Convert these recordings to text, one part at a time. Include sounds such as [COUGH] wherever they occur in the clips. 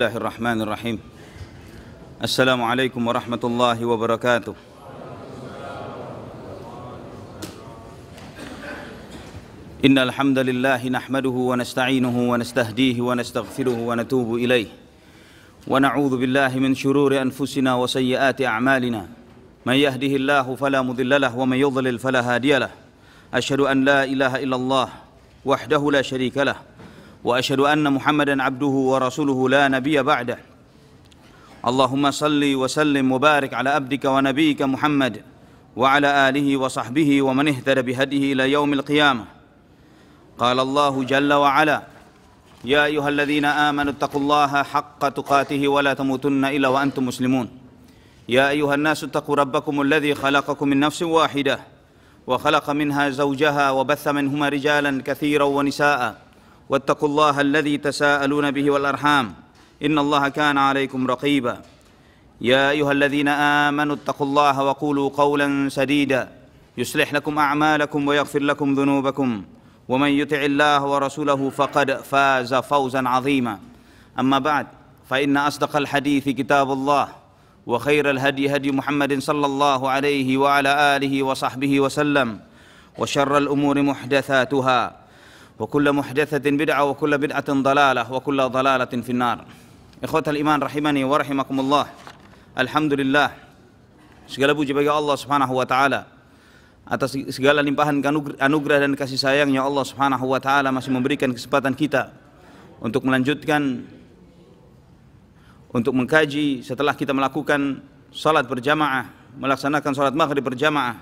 الله الرحمن الرحيم السلام عليكم ورحمة الله وبركاته إن الحمد لله نحمده ونستعينه ونستهديه ونستغفره ونتوب إليه ونعوذ بالله من شرور أنفسنا وسيئات أعمالنا من يهده الله فلا مضل له ومن يضلل فلا هادي له أشهد أن لا إله إلا الله وحده لا شريك له واشهد ان محمدا عبده ورسوله لا نبي بعده اللهم صل وسلم وبارك على عبدك ونبيك محمد وعلى اله وصحبه ومن اهتدى بهديه الى يوم القيامه قال الله جل وعلا يا ايها الذين امنوا اتقوا الله حق تقاته ولا تموتن الا وانتم مسلمون يا ايها الناس اتقوا ربكم الذي خلقكم من نفس واحده وخلق منها زوجها وبث منهما رجالا كثيرا ونساء واتقوا الله الذي تساءلون به والارحام ان الله كان عليكم رقيبا يا ايها الذين امنوا اتقوا الله وقولوا قولا سديدا يصلح لكم اعمالكم ويغفر لكم ذنوبكم ومن يطع الله ورسوله فقد فاز فوزا عظيما اما بعد فان اصدق الحديث كتاب الله وخير الهدي هدي محمد صلى الله عليه وعلى اله وصحبه وسلم وشر الامور محدثاتها وكل محدثة بدعة وكل بدعة ضلالة وكل ضلالة في النار إخوة الإيمان رحمني ورحمكم الله الحمد لله segala puji bagi Allah subhanahu wa ta'ala atas segala limpahan anugerah dan kasih sayangnya Allah subhanahu wa ta'ala masih memberikan kesempatan kita untuk melanjutkan untuk mengkaji setelah kita melakukan salat berjamaah melaksanakan salat maghrib berjamaah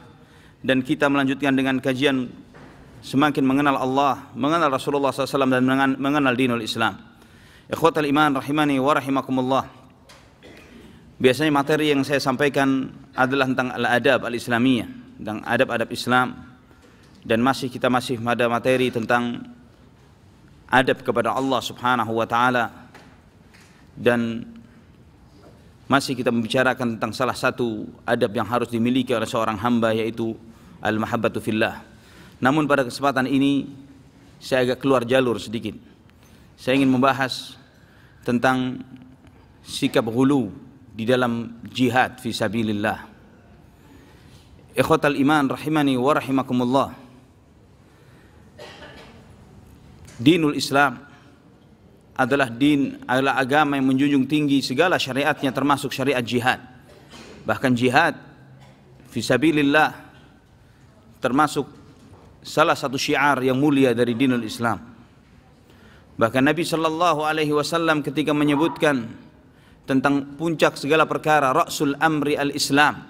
dan kita melanjutkan dengan kajian semakin mengenal Allah, mengenal Rasulullah SAW dan mengenal dinul Islam. Ikhwatal iman rahimani wa rahimakumullah. Biasanya materi yang saya sampaikan adalah tentang al-adab al-islamiyah, tentang adab-adab Islam dan masih kita masih ada materi tentang adab kepada Allah Subhanahu wa taala dan masih kita membicarakan tentang salah satu adab yang harus dimiliki oleh seorang hamba yaitu al-mahabbatu fillah namun pada kesempatan ini saya agak keluar jalur sedikit. Saya ingin membahas tentang sikap hulu di dalam jihad fisabilillah. Ikhwatal iman rahimani wa rahimakumullah. Dinul Islam adalah din adalah agama yang menjunjung tinggi segala syariatnya termasuk syariat jihad. Bahkan jihad fisabilillah termasuk salah satu syiar yang mulia dari dinul Islam. Bahkan Nabi Shallallahu Alaihi Wasallam ketika menyebutkan tentang puncak segala perkara Rasul Amri al Islam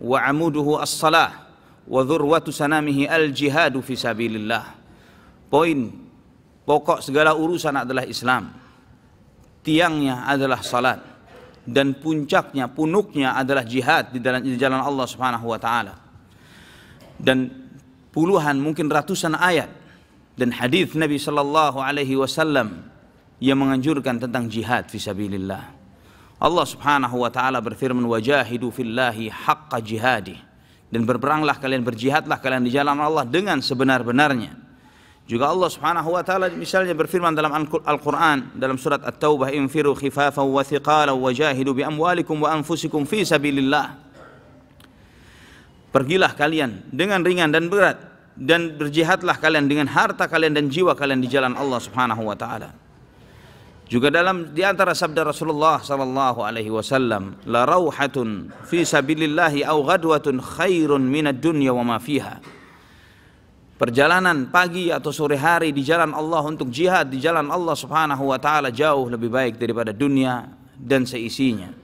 wa amuduhu as salah wa dhurwatu sanamihi al jihadu fi sabilillah. Poin pokok segala urusan adalah Islam. Tiangnya adalah salat dan puncaknya punuknya adalah jihad di dalam di jalan Allah Subhanahu wa taala. Dan puluhan mungkin ratusan ayat dan hadis Nabi Shallallahu Alaihi Wasallam yang menganjurkan tentang jihad fisabilillah. Allah Subhanahu Wa Taala berfirman wajahidu fillahi haqqa jihadi dan berperanglah kalian berjihadlah kalian di jalan Allah dengan sebenar-benarnya. Juga Allah Subhanahu wa taala misalnya berfirman dalam Al-Qur'an dalam surat At-Taubah infiru khifafan wa thiqalan wajahidu bi amwalikum wa anfusikum fi sabilillah. Pergilah kalian dengan ringan dan berat dan berjihadlah kalian dengan harta kalian dan jiwa kalian di jalan Allah Subhanahu wa taala. Juga dalam di antara sabda Rasulullah sallallahu alaihi wasallam, la rauhatun fi sabilillahi au ghadwatun khairun minad dunya wa ma fiha. Perjalanan pagi atau sore hari di jalan Allah untuk jihad di jalan Allah Subhanahu wa taala jauh lebih baik daripada dunia dan seisinya.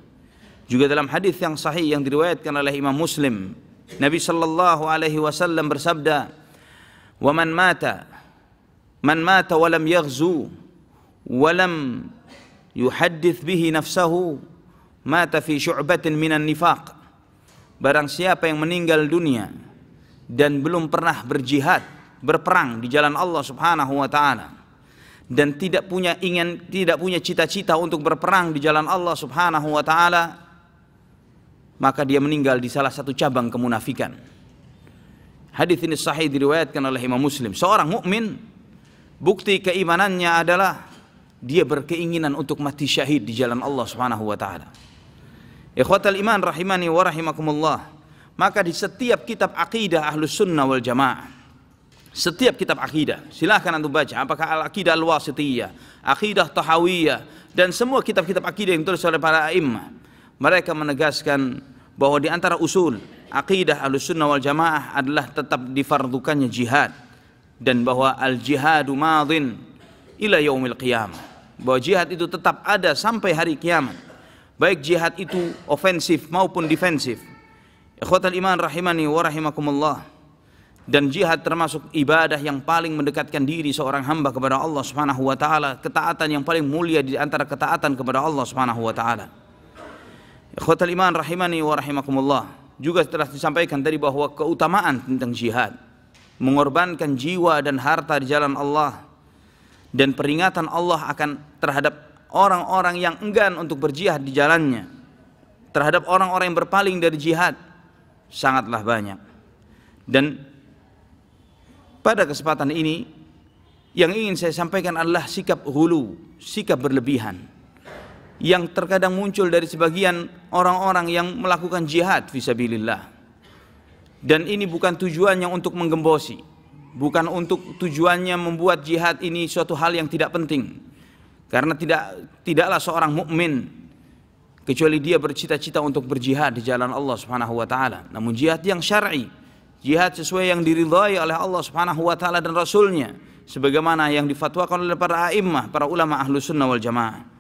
Juga dalam hadis yang sahih yang diriwayatkan oleh Imam Muslim Nabi sallallahu alaihi wasallam bersabda, "Wa man mata man mata wa lam yaghzu wa lam yuhaddith bihi nafsahu mata fi syu'batin minan nifaq." Barang siapa yang meninggal dunia dan belum pernah berjihad, berperang di jalan Allah Subhanahu wa taala dan tidak punya ingin tidak punya cita-cita untuk berperang di jalan Allah Subhanahu wa taala maka dia meninggal di salah satu cabang kemunafikan. Hadis ini sahih diriwayatkan oleh Imam Muslim. Seorang mukmin bukti keimanannya adalah dia berkeinginan untuk mati syahid di jalan Allah Subhanahu wa taala. Ikhwatal iman rahimani wa rahimakumullah. Maka di setiap kitab akidah Ahlus Sunnah wal Jamaah setiap kitab akidah silahkan antum baca apakah al akidah al wasitiyah akidah tahawiyah dan semua kitab-kitab akidah yang ditulis oleh para imam mereka menegaskan bahwa di antara usul akidah sunnah wal Jamaah adalah tetap difardukannya jihad dan bahwa al jihadu madin ila yaumil qiyamah. Bahwa jihad itu tetap ada sampai hari kiamat. Baik jihad itu ofensif maupun defensif. Ikhwatal iman rahimani wa rahimakumullah. Dan jihad termasuk ibadah yang paling mendekatkan diri seorang hamba kepada Allah Subhanahu wa taala, ketaatan yang paling mulia di antara ketaatan kepada Allah Subhanahu wa taala. Ikhwatal iman rahimani wa rahimakumullah. Juga telah disampaikan tadi bahwa keutamaan tentang jihad, mengorbankan jiwa dan harta di jalan Allah dan peringatan Allah akan terhadap orang-orang yang enggan untuk berjihad di jalannya, terhadap orang-orang yang berpaling dari jihad sangatlah banyak. Dan pada kesempatan ini yang ingin saya sampaikan adalah sikap hulu, sikap berlebihan yang terkadang muncul dari sebagian orang-orang yang melakukan jihad visabilillah. Dan ini bukan tujuannya untuk menggembosi, bukan untuk tujuannya membuat jihad ini suatu hal yang tidak penting. Karena tidak tidaklah seorang mukmin kecuali dia bercita-cita untuk berjihad di jalan Allah Subhanahu wa taala. Namun jihad yang syar'i, jihad sesuai yang diridhai oleh Allah Subhanahu wa taala dan rasulnya sebagaimana yang difatwakan oleh para a'immah, para ulama ahlu sunnah wal jamaah.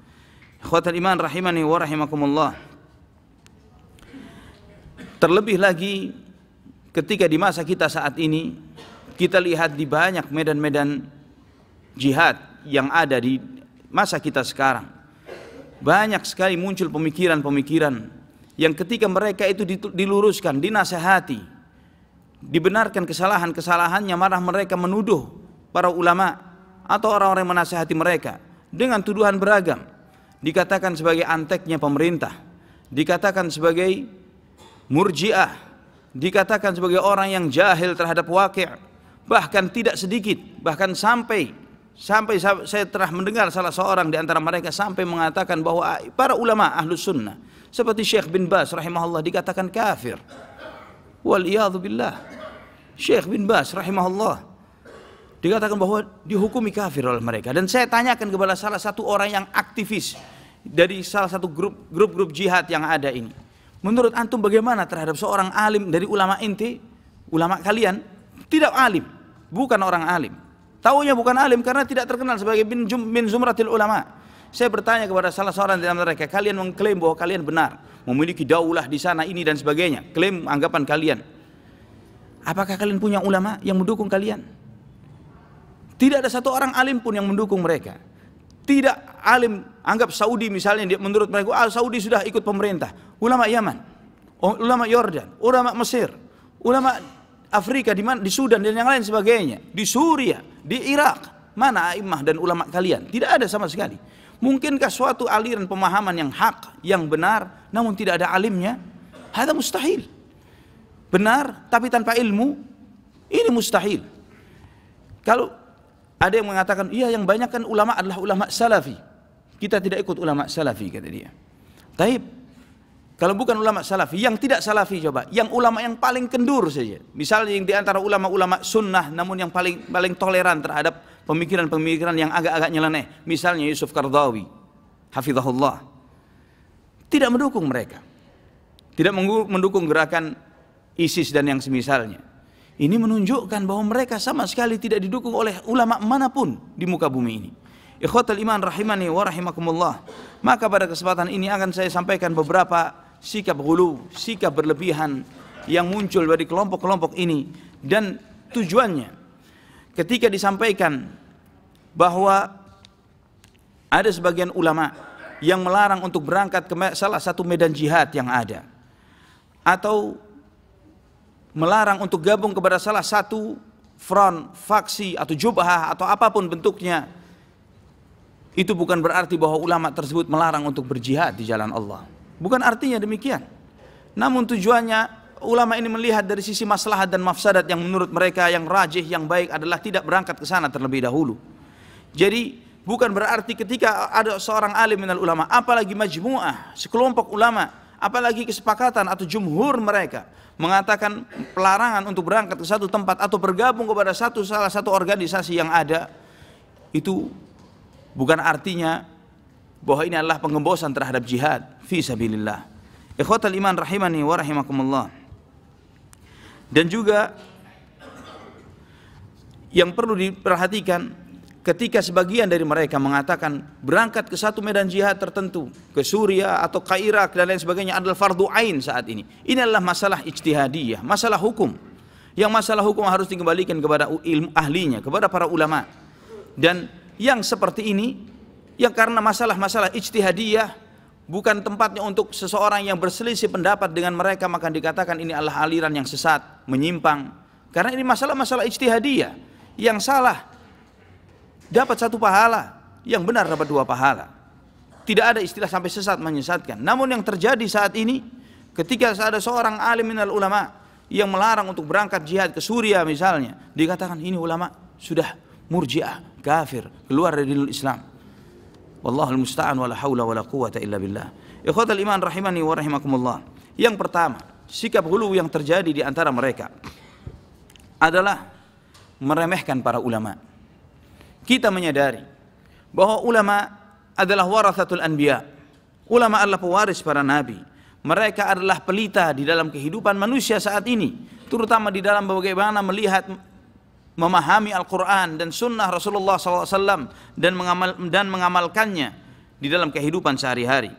Khawatul iman rahimani wa rahimakumullah. Terlebih lagi ketika di masa kita saat ini kita lihat di banyak medan-medan jihad yang ada di masa kita sekarang. Banyak sekali muncul pemikiran-pemikiran yang ketika mereka itu diluruskan, dinasehati, dibenarkan kesalahan-kesalahannya, marah mereka menuduh para ulama atau orang-orang yang menasehati mereka dengan tuduhan beragam dikatakan sebagai anteknya pemerintah, dikatakan sebagai murjiah, dikatakan sebagai orang yang jahil terhadap wakil, bahkan tidak sedikit, bahkan sampai sampai saya telah mendengar salah seorang di antara mereka sampai mengatakan bahwa para ulama ahlus sunnah seperti Syekh bin Bas rahimahullah dikatakan kafir. Wal billah. Syekh bin Bas rahimahullah dikatakan bahwa dihukumi kafir oleh mereka dan saya tanyakan kepada salah satu orang yang aktivis dari salah satu grup grup-grup jihad yang ada ini menurut antum bagaimana terhadap seorang alim dari ulama inti ulama kalian tidak alim bukan orang alim taunya bukan alim karena tidak terkenal sebagai bin, Jum, bin zumratil ulama saya bertanya kepada salah seorang di mereka kalian mengklaim bahwa kalian benar memiliki daulah di sana ini dan sebagainya klaim anggapan kalian apakah kalian punya ulama yang mendukung kalian tidak ada satu orang alim pun yang mendukung mereka. Tidak alim, anggap Saudi misalnya, menurut mereka, ah, Saudi sudah ikut pemerintah. Ulama Yaman, oh, ulama Yordan, ulama Mesir, ulama Afrika, di, mana, di Sudan dan yang lain sebagainya. Di Suria, di Irak. Mana imah dan ulama kalian? Tidak ada sama sekali. Mungkinkah suatu aliran pemahaman yang hak, yang benar, namun tidak ada alimnya? Hada mustahil. Benar, tapi tanpa ilmu, ini mustahil. Kalau ada yang mengatakan, iya yang banyak kan ulama adalah ulama salafi. Kita tidak ikut ulama salafi, kata dia. Tapi kalau bukan ulama salafi, yang tidak salafi coba, yang ulama yang paling kendur saja. Misalnya yang diantara ulama-ulama sunnah, namun yang paling paling toleran terhadap pemikiran-pemikiran yang agak-agak nyeleneh. Misalnya Yusuf Kardawi, hafizahullah. Tidak mendukung mereka. Tidak mendukung gerakan ISIS dan yang semisalnya ini menunjukkan bahwa mereka sama sekali tidak didukung oleh ulama manapun di muka bumi ini. Ikhwatul iman rahimani wa rahimakumullah. Maka pada kesempatan ini akan saya sampaikan beberapa sikap gulu, sikap berlebihan yang muncul dari kelompok-kelompok ini dan tujuannya ketika disampaikan bahwa ada sebagian ulama yang melarang untuk berangkat ke salah satu medan jihad yang ada atau melarang untuk gabung kepada salah satu front, faksi atau jubah atau apapun bentuknya itu bukan berarti bahwa ulama tersebut melarang untuk berjihad di jalan Allah. Bukan artinya demikian. Namun tujuannya ulama ini melihat dari sisi maslahat dan mafsadat yang menurut mereka yang rajih yang baik adalah tidak berangkat ke sana terlebih dahulu. Jadi bukan berarti ketika ada seorang alim minal ulama apalagi majmuah sekelompok ulama apalagi kesepakatan atau jumhur mereka mengatakan pelarangan untuk berangkat ke satu tempat atau bergabung kepada satu salah satu organisasi yang ada itu bukan artinya bahwa ini adalah pengembosan terhadap jihad fi sabilillah. Ikhwatal iman rahimani wa rahimakumullah. Dan juga yang perlu diperhatikan ketika sebagian dari mereka mengatakan berangkat ke satu medan jihad tertentu ke Suriah atau ke Irak dan lain sebagainya adalah fardu ain saat ini ini adalah masalah ijtihadiyah masalah hukum yang masalah hukum harus dikembalikan kepada ilmu ahlinya kepada para ulama dan yang seperti ini yang karena masalah-masalah ijtihadiyah bukan tempatnya untuk seseorang yang berselisih pendapat dengan mereka maka dikatakan ini adalah aliran yang sesat menyimpang karena ini masalah-masalah ijtihadiyah yang salah dapat satu pahala, yang benar dapat dua pahala. Tidak ada istilah sampai sesat menyesatkan. Namun yang terjadi saat ini ketika ada seorang alim minal ulama yang melarang untuk berangkat jihad ke Suriah misalnya, dikatakan ini ulama sudah murji'ah, kafir, keluar dari dinul Islam. Wallahul musta'an wala hawla wala quwata illa billah. Ikhwatal iman rahimani wa rahimakumullah. Yang pertama, sikap hulu yang terjadi di antara mereka adalah meremehkan para ulama kita menyadari bahwa ulama adalah warasatul anbiya. Ulama adalah pewaris para nabi. Mereka adalah pelita di dalam kehidupan manusia saat ini, terutama di dalam bagaimana melihat memahami Al-Quran dan Sunnah Rasulullah SAW dan, mengamal, dan mengamalkannya di dalam kehidupan sehari-hari.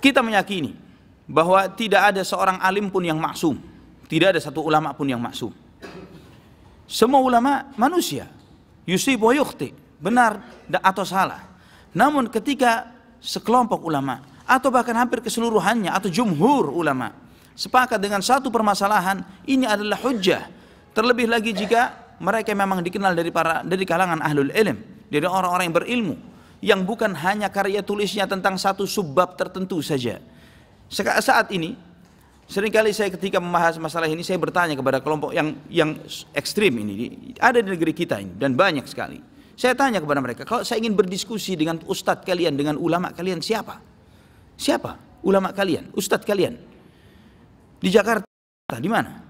Kita meyakini bahwa tidak ada seorang alim pun yang maksum, tidak ada satu ulama pun yang maksum. Semua ulama manusia. Yusuf wa yukhti. Benar atau salah. Namun ketika sekelompok ulama atau bahkan hampir keseluruhannya atau jumhur ulama sepakat dengan satu permasalahan ini adalah hujah terlebih lagi jika mereka memang dikenal dari para dari kalangan ahlul ilm dari orang-orang yang berilmu yang bukan hanya karya tulisnya tentang satu subbab tertentu saja saat ini Seringkali saya ketika membahas masalah ini saya bertanya kepada kelompok yang yang ekstrim ini ada di negeri kita ini dan banyak sekali. Saya tanya kepada mereka, kalau saya ingin berdiskusi dengan ustadz kalian, dengan ulama kalian siapa? Siapa ulama kalian, ustadz kalian? Di Jakarta, di mana?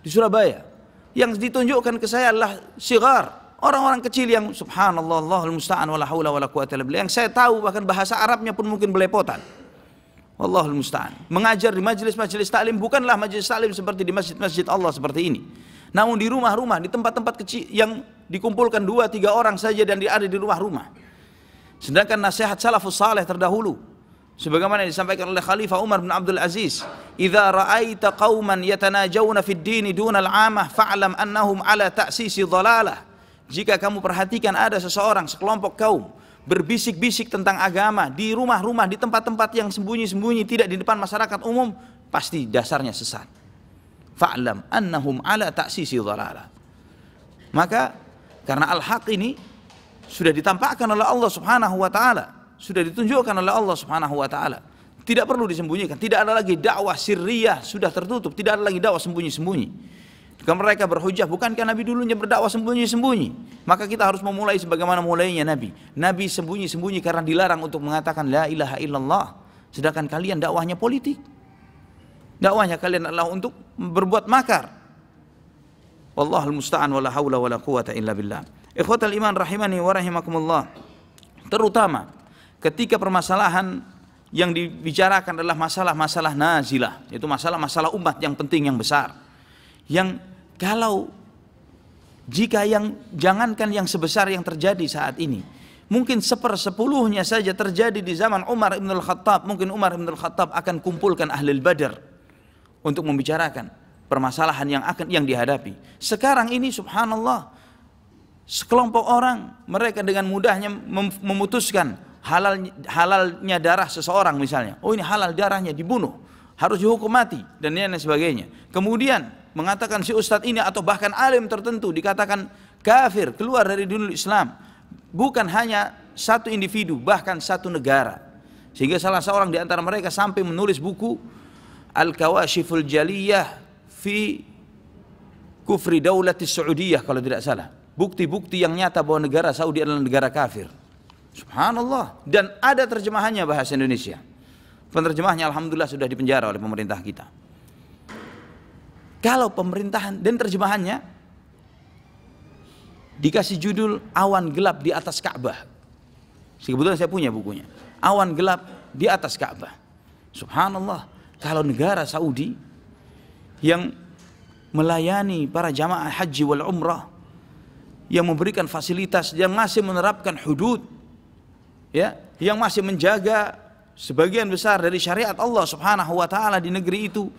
Di Surabaya. Yang ditunjukkan ke saya adalah sigar, orang-orang kecil yang subhanallah, Allahul musta'an wala haula wala quwata illa billah. Yang saya tahu bahkan bahasa Arabnya pun mungkin belepotan. Wallahul musta'an. Mengajar di majelis-majelis taklim bukanlah majelis taklim seperti di masjid-masjid Allah seperti ini. Namun di rumah-rumah, di tempat-tempat kecil yang dikumpulkan dua tiga orang saja dan ada di rumah-rumah. Sedangkan nasihat salafus saleh terdahulu sebagaimana disampaikan oleh Khalifah Umar bin Abdul Aziz, "Idza ra'aita qauman yatanajawna fid din duna al-'amah fa'lam annahum ala ta'sisi dhalalah." Jika kamu perhatikan ada seseorang sekelompok kaum berbisik-bisik tentang agama di rumah-rumah, di tempat-tempat yang sembunyi-sembunyi, tidak di depan masyarakat umum, pasti dasarnya sesat. Fa'lam annahum ala ta'sisi dhalala. Maka karena al-haq ini sudah ditampakkan oleh Allah Subhanahu wa taala, sudah ditunjukkan oleh Allah Subhanahu wa taala. Tidak perlu disembunyikan, tidak ada lagi dakwah sirriyah sudah tertutup, tidak ada lagi dakwah sembunyi-sembunyi. Jika mereka berhujah, bukankah Nabi dulunya berdakwah sembunyi-sembunyi? Maka kita harus memulai sebagaimana mulainya Nabi. Nabi sembunyi-sembunyi karena dilarang untuk mengatakan la ilaha illallah. Sedangkan kalian dakwahnya politik. Dakwahnya kalian adalah untuk berbuat makar. Wallahul musta'an hawla wa la quwata illa billah. Ikhwatal iman rahimani wa rahimakumullah. Terutama ketika permasalahan yang dibicarakan adalah masalah-masalah nazilah, yaitu masalah-masalah umat yang penting yang besar yang kalau jika yang jangankan yang sebesar yang terjadi saat ini mungkin sepersepuluhnya saja terjadi di zaman Umar Ibn Al-Khattab mungkin Umar Ibn Al-Khattab akan kumpulkan ahli badar untuk membicarakan permasalahan yang akan yang dihadapi sekarang ini subhanallah sekelompok orang mereka dengan mudahnya memutuskan halal halalnya darah seseorang misalnya oh ini halal darahnya dibunuh harus dihukum mati dan lain sebagainya kemudian mengatakan si ustadz ini atau bahkan alim tertentu dikatakan kafir, keluar dari dunia Islam. Bukan hanya satu individu, bahkan satu negara. Sehingga salah seorang di antara mereka sampai menulis buku Al-Kawashiful Jaliyah fi Kufri Daulati Saudiyah kalau tidak salah. Bukti-bukti yang nyata bahwa negara Saudi adalah negara kafir. Subhanallah. Dan ada terjemahannya bahasa Indonesia. Penerjemahnya Alhamdulillah sudah dipenjara oleh pemerintah kita kalau pemerintahan dan terjemahannya dikasih judul awan gelap di atas Ka'bah. Sebetulnya saya punya bukunya. Awan gelap di atas Ka'bah. Subhanallah, kalau negara Saudi yang melayani para jamaah haji wal umrah yang memberikan fasilitas yang masih menerapkan hudud ya yang masih menjaga sebagian besar dari syariat Allah Subhanahu wa taala di negeri itu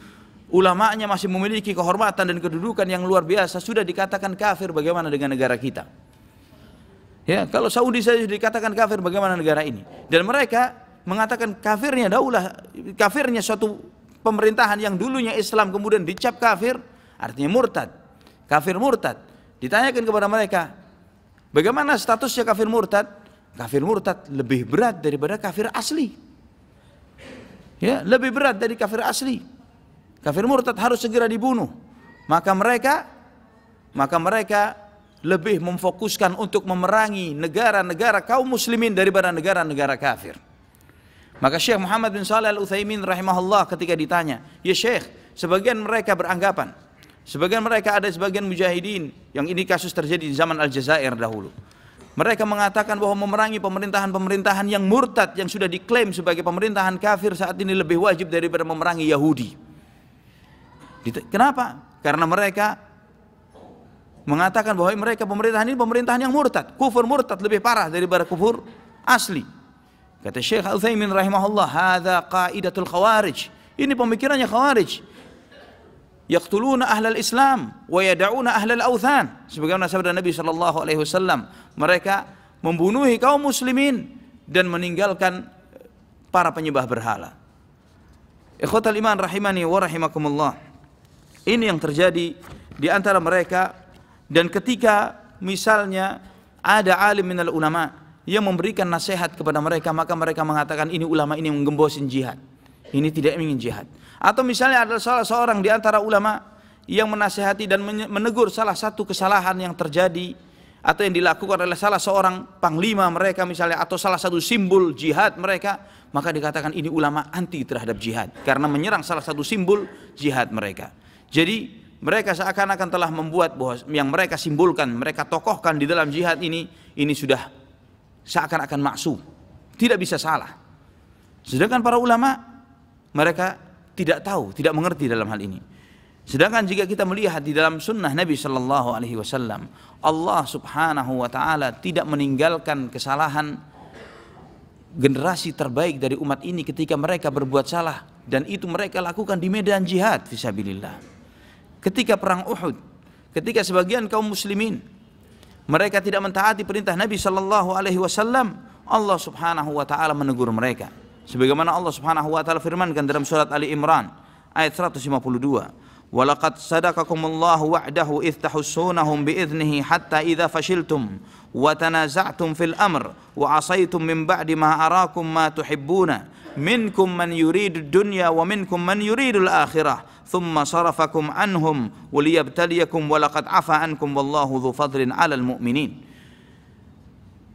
ulamanya masih memiliki kehormatan dan kedudukan yang luar biasa sudah dikatakan kafir bagaimana dengan negara kita ya kalau Saudi saja dikatakan kafir bagaimana negara ini dan mereka mengatakan kafirnya daulah kafirnya suatu pemerintahan yang dulunya Islam kemudian dicap kafir artinya murtad kafir murtad ditanyakan kepada mereka bagaimana statusnya kafir murtad kafir murtad lebih berat daripada kafir asli ya lebih berat dari kafir asli kafir murtad harus segera dibunuh. Maka mereka maka mereka lebih memfokuskan untuk memerangi negara-negara kaum muslimin daripada negara-negara kafir. Maka Syekh Muhammad bin Saleh Al-Utsaimin rahimahullah ketika ditanya, "Ya Syekh, sebagian mereka beranggapan sebagian mereka ada sebagian mujahidin yang ini kasus terjadi di zaman jazair dahulu. Mereka mengatakan bahwa memerangi pemerintahan-pemerintahan yang murtad yang sudah diklaim sebagai pemerintahan kafir saat ini lebih wajib daripada memerangi Yahudi. Kenapa? Karena mereka mengatakan bahwa mereka pemerintahan ini pemerintahan yang murtad, kufur murtad lebih parah daripada kufur asli. Kata Syekh Al-Utsaimin rahimahullah, "Hada qaidatul khawarij." Ini pemikirannya khawarij. Yaqtuluna ahlal Islam wa yad'una ahlal authan. Sebagaimana sabda Nabi Shallallahu alaihi wasallam, mereka membunuhi kaum muslimin dan meninggalkan para penyembah berhala. Ikhwatal iman rahimani wa rahimakumullah. Ini yang terjadi di antara mereka dan ketika misalnya ada alim minal ulama yang memberikan nasihat kepada mereka maka mereka mengatakan ini ulama ini menggembosin jihad. Ini tidak ingin jihad. Atau misalnya ada salah seorang di antara ulama yang menasehati dan menegur salah satu kesalahan yang terjadi atau yang dilakukan oleh salah seorang panglima mereka misalnya atau salah satu simbol jihad mereka maka dikatakan ini ulama anti terhadap jihad karena menyerang salah satu simbol jihad mereka jadi mereka seakan-akan telah membuat bahwa yang mereka simbolkan, mereka tokohkan di dalam jihad ini, ini sudah seakan-akan maksum. Tidak bisa salah. Sedangkan para ulama, mereka tidak tahu, tidak mengerti dalam hal ini. Sedangkan jika kita melihat di dalam sunnah Nabi Shallallahu Alaihi Wasallam, Allah Subhanahu Wa Taala tidak meninggalkan kesalahan generasi terbaik dari umat ini ketika mereka berbuat salah dan itu mereka lakukan di medan jihad visabilillah ketika perang Uhud, ketika sebagian kaum muslimin mereka tidak mentaati perintah Nabi Sallallahu Alaihi Wasallam, Allah Subhanahu Wa Taala menegur mereka. Sebagaimana Allah Subhanahu Wa Taala firmankan dalam surat Ali Imran ayat 152. ولقد صدقكم الله وعده إذ تحسونهم بإذنه حتى إذا فشلتم وتنازعتم في الأمر وعصيتم من بعد ما أراكم ما تحبون منكم من يريد الدنيا ومنكم من يريد الآخرة ثم صرفكم عنهم وليبتليكم ولقد عفى عنكم والله ذو فضل على المؤمنين